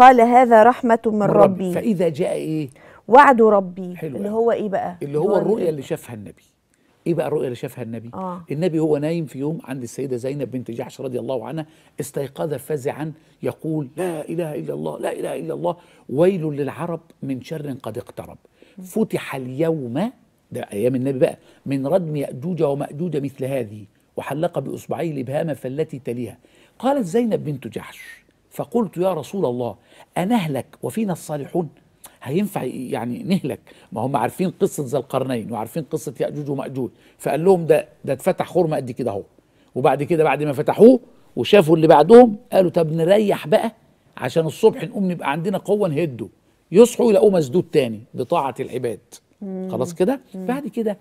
قال هذا رحمة من ربي فإذا جاء إيه؟ وعد ربي حلو اللي هو إيه بقى؟ اللي هو الرؤية اللي شافها النبي ايه بقى الرؤيه اللي شافها النبي؟ آه. النبي هو نايم في يوم عند السيده زينب بنت جحش رضي الله عنها استيقظ فزعا يقول لا اله الا الله لا اله الا الله ويل للعرب من شر قد اقترب فتح اليوم ده ايام النبي بقى من ردم ياجوج وماجوج مثل هذه وحلق باصبعيه الابهام فالتي تليها قالت زينب بنت جحش فقلت يا رسول الله أنهلك وفينا الصالحون هينفع يعني نهلك ما هم عارفين قصة ذا القرنين وعارفين قصة يأجوج ومأجوج فقال لهم ده ده اتفتح خرمة قد كده اهو وبعد كده بعد ما فتحوه وشافوا اللي بعدهم قالوا طب نريح بقى عشان الصبح نقوم نبقى عندنا قوة نهده يصحوا يلاقوه مسدود تاني بطاعة العباد خلاص كده بعد كده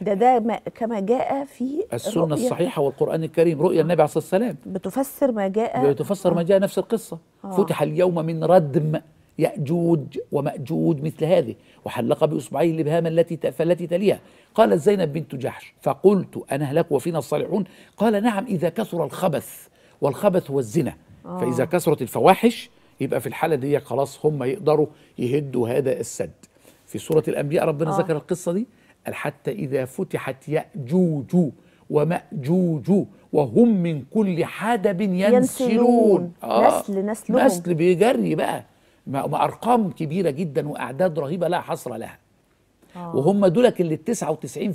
ده ده كما جاء في السنة الصحيحة والقرآن الكريم رؤيا النبي عليه الصلاة والسلام بتفسر ما جاء بتفسر ما آه. جاء نفس القصة آه. فتح اليوم من ردم يأجوج ومأجوج مثل هذه وحلق بإصبعيه الإبهام التي التي تليها قالت زينب بنت جحش فقلت أنا هلك وفينا الصالحون قال نعم إذا كثر الخبث والخبث هو الزنا آه. فإذا كثرت الفواحش يبقى في الحالة دي خلاص هم يقدروا يهدوا هذا السد في سورة الأنبياء ربنا آه. ذكر القصة دي قال حتى إذا فتحت يأجوج ومأجوج وهم من كل حدب ينسلون آه نسل نسلهم نسل بيجري بقى أرقام كبيرة جدا وأعداد رهيبة لا حصر لها آه. وهم دولك اللي 99%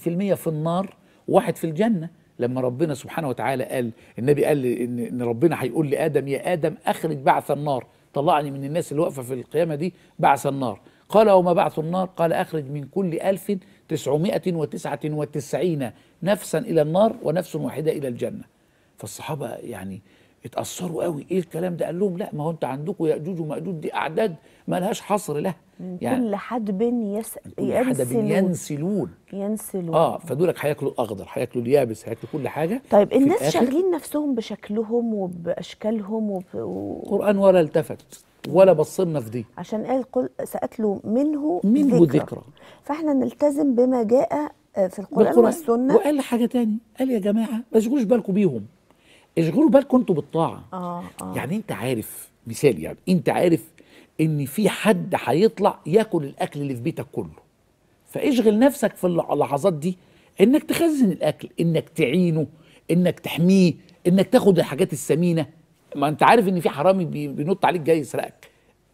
في النار واحد في الجنة لما ربنا سبحانه وتعالى قال النبي قال ان ربنا هيقول لادم يا ادم اخرج بعث النار طلعني من الناس اللي واقفه في القيامه دي بعث النار قال وما بعث النار قال أخرج من كل ألف تسعمائة وتسعة وتسعين نفسا إلى النار ونفس واحدة إلى الجنة فالصحابة يعني اتأثروا قوي ايه الكلام ده قال لهم لا ما هو انت عندكم يأجوج ومأجوج دي أعداد ما لهاش حصر لها يعني كل حدب يس... ينسلون ينسلون ينسلون اه فدولك هياكلوا الاخضر هياكلوا اليابس هياكلوا كل حاجه طيب الناس شاغلين نفسهم بشكلهم وباشكالهم وب... و... قرآن ولا التفت ولا بصرنا في دي عشان قال قل سأتلو منه منه ذكرى, فاحنا نلتزم بما جاء آه، في القرآن, والسنة وقال حاجة تاني قال يا جماعة ما تشغلوش بالكم بيهم اشغلوا بالكم انتوا بالطاعة آه آه. يعني انت عارف مثال يعني انت عارف ان في حد هيطلع ياكل الاكل اللي في بيتك كله فاشغل نفسك في اللحظات دي انك تخزن الاكل انك تعينه انك تحميه انك تاخد الحاجات الثمينه ما انت عارف ان في حرامي بينط عليك جاي يسرقك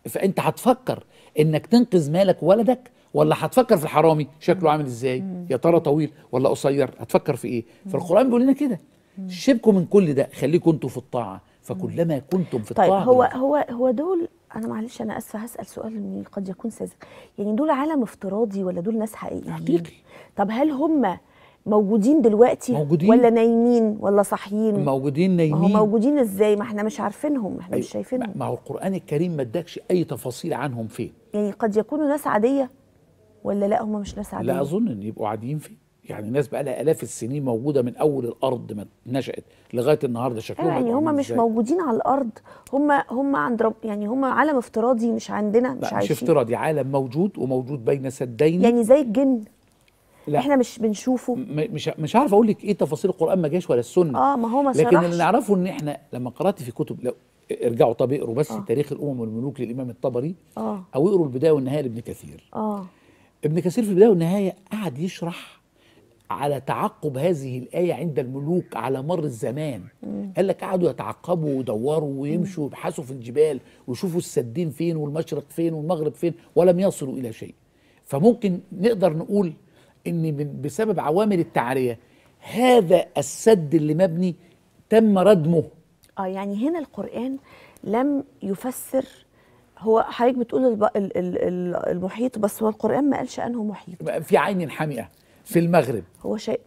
فانت هتفكر انك تنقذ مالك ولدك ولا هتفكر في الحرامي شكله عامل ازاي يا ترى طويل ولا قصير هتفكر في ايه فالقران بيقول لنا كده شبكوا من كل ده خليكم انتم في الطاعه فكلما كنتم في طيب، الطاعه طيب هو هو هو دول انا معلش انا اسفه هسال سؤال قد يكون ساذج يعني دول عالم افتراضي ولا دول ناس حقيقيين حقيقي طب هل هم موجودين دلوقتي موجودين ولا نايمين ولا صاحيين موجودين نايمين ما هو موجودين ازاي ما احنا مش عارفينهم احنا مش أيوة، شايفينهم ما هو القران الكريم ما ادكش اي تفاصيل عنهم فين يعني قد يكونوا ناس عاديه ولا لا هم مش ناس عاديه لا اظن ان يبقوا عاديين فين يعني ناس بقى لها الاف السنين موجوده من اول الارض ما نشات لغايه النهارده شكلهم يعني هم مش موجودين على الارض هم هم عند رب يعني هم عالم افتراضي مش عندنا مش عايشين مش افتراضي عالم موجود وموجود بين يعني سدين يعني زي الجن لا. احنا مش بنشوفه مش مش عارف اقول لك ايه تفاصيل القران ما جاش ولا السنه اه ما هو ما لكن اللي نعرفه ان احنا لما قرات في كتب لو ارجعوا طب اقروا بس آه. تاريخ الامم والملوك للامام الطبري آه. او اقروا البدايه والنهايه لابن كثير اه ابن كثير في البدايه والنهايه قعد يشرح على تعقب هذه الآية عند الملوك على مر الزمان مم. قال لك قعدوا يتعقبوا ويدوروا ويمشوا ويبحثوا في الجبال ويشوفوا السدين فين والمشرق فين والمغرب فين ولم يصلوا إلى شيء فممكن نقدر نقول ان بسبب عوامل التعريه هذا السد اللي مبني تم ردمه اه يعني هنا القران لم يفسر هو حضرتك بتقول المحيط بس هو القران ما قالش انه محيط في عين حمئه في المغرب هو شيء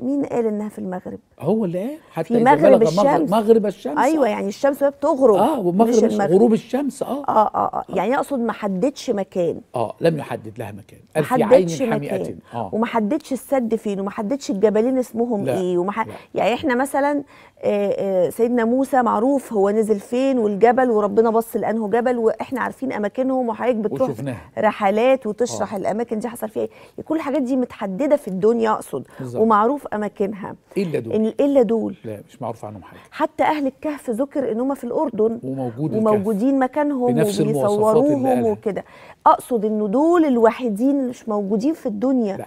مين قال انها في المغرب هو اللي قال حتى في مغرب الشمس مغرب الشمس ايوه آه. يعني الشمس وهي بتغرب اه ومغرب الشمس غروب الشمس آه. اه اه اه, آه. يعني اقصد ما حددش مكان اه لم يحدد لها مكان قال في عين حميئه آه. وما حددش السد فين وما حددش الجبلين اسمهم لا ايه ومح... لا. يعني احنا مثلا آه، سيدنا موسى معروف هو نزل فين والجبل وربنا بص لانه جبل واحنا عارفين اماكنهم وحضرتك بتروح رحلات وتشرح آه. الاماكن دي حصل فيها ايه كل الحاجات دي متحدده في الدنيا اقصد بالزبط. ومعروف اماكنها الا دول الا دول لا مش معروف عنهم حاجه حتى اهل الكهف ذكر ان هم في الاردن وموجود وموجودين مكانهم وبيصوروهم وكده اقصد ان دول الوحيدين مش موجودين في الدنيا لا.